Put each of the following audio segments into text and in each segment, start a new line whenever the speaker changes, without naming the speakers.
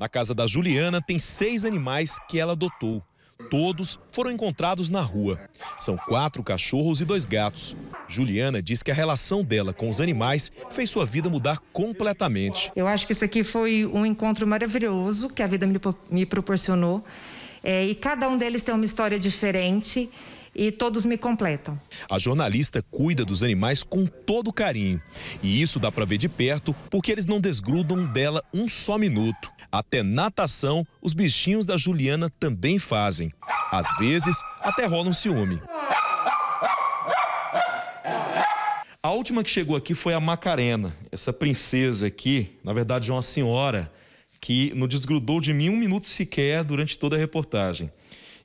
Na casa da Juliana tem seis animais que ela adotou. Todos foram encontrados na rua. São quatro cachorros e dois gatos. Juliana diz que a relação dela com os animais fez sua vida mudar completamente.
Eu acho que isso aqui foi um encontro maravilhoso que a vida me, proporcionou. É, e cada um deles tem uma história diferente e todos me completam.
A jornalista cuida dos animais com todo carinho. E isso dá para ver de perto porque eles não desgrudam dela um só minuto. Até natação, os bichinhos da Juliana também fazem. Às vezes, até rola um ciúme. A última que chegou aqui foi a Macarena, essa princesa aqui, na verdade é uma senhora, que não desgrudou de mim um minuto sequer durante toda a reportagem.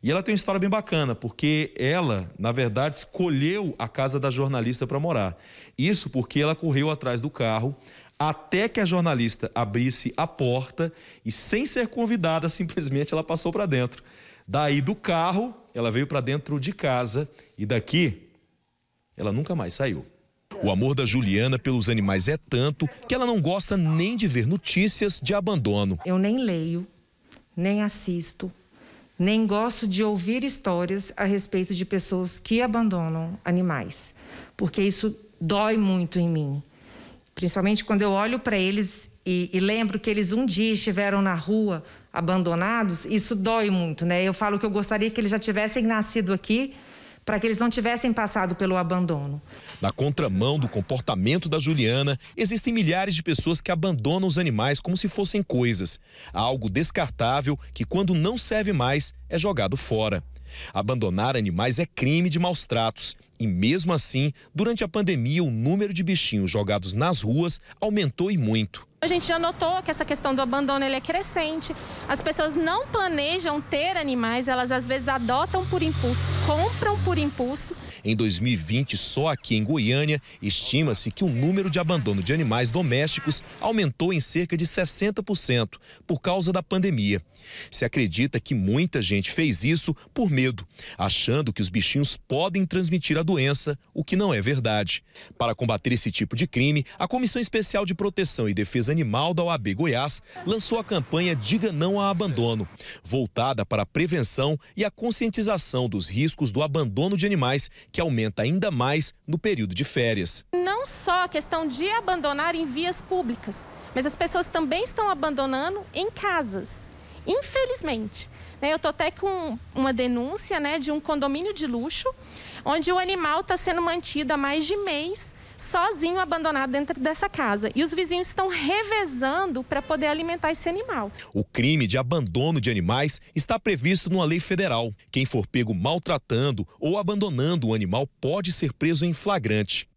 E ela tem uma história bem bacana, porque ela, na verdade, escolheu a casa da jornalista para morar. Isso porque ela correu atrás do carro até que a jornalista abrisse a porta e, sem ser convidada, simplesmente ela passou para dentro. Daí do carro, ela veio para dentro de casa e daqui ela nunca mais saiu. O amor da Juliana pelos animais é tanto que ela não gosta nem de ver notícias de abandono.
Eu nem leio, nem assisto, nem gosto de ouvir histórias a respeito de pessoas que abandonam animais, porque isso dói muito em mim. Principalmente quando eu olho para eles e, e, lembro que eles um dia estiveram na rua abandonados, isso dói muito, né? Eu falo que eu gostaria que eles já tivessem nascido aqui para que eles não tivessem passado pelo abandono.
Na contramão do comportamento da Juliana, existem milhares de pessoas que abandonam os animais como se fossem coisas, algo descartável que, quando não serve mais, é jogado fora. Abandonar animais é crime de maus tratos. E mesmo assim, durante a pandemia, o número de bichinhos jogados nas ruas aumentou e muito.
A gente já notou que essa questão do abandono ele é crescente. As pessoas não planejam ter animais, elas às vezes adotam por impulso, compram por impulso.
Em 2020, só aqui em Goiânia, estima-se que o número de abandono de animais domésticos aumentou em cerca de 60% por causa da pandemia. Se acredita que muita gente fez isso por medo, achando que os bichinhos podem transmitir a doença, o que não é verdade. Para combater esse tipo de crime, a Comissão Especial de Proteção e Defesa animal da OAB Goiás lançou a campanha Diga Não ao Abandono, voltada para a prevenção e a conscientização dos riscos do abandono de animais, que aumenta ainda mais no período de férias.
Não só a questão de abandonar em vias públicas, mas as pessoas também estão abandonando em casas. Infelizmente. Né, eu estou até com uma denúncia né, de um condomínio de luxo, onde o animal está sendo mantido há mais de mês sozinho abandonado dentro dessa casa. E os vizinhos estão revezando para poder alimentar esse animal.
O crime de abandono de animais está previsto numa lei federal. Quem for pego maltratando ou abandonando o animal pode ser preso em flagrante.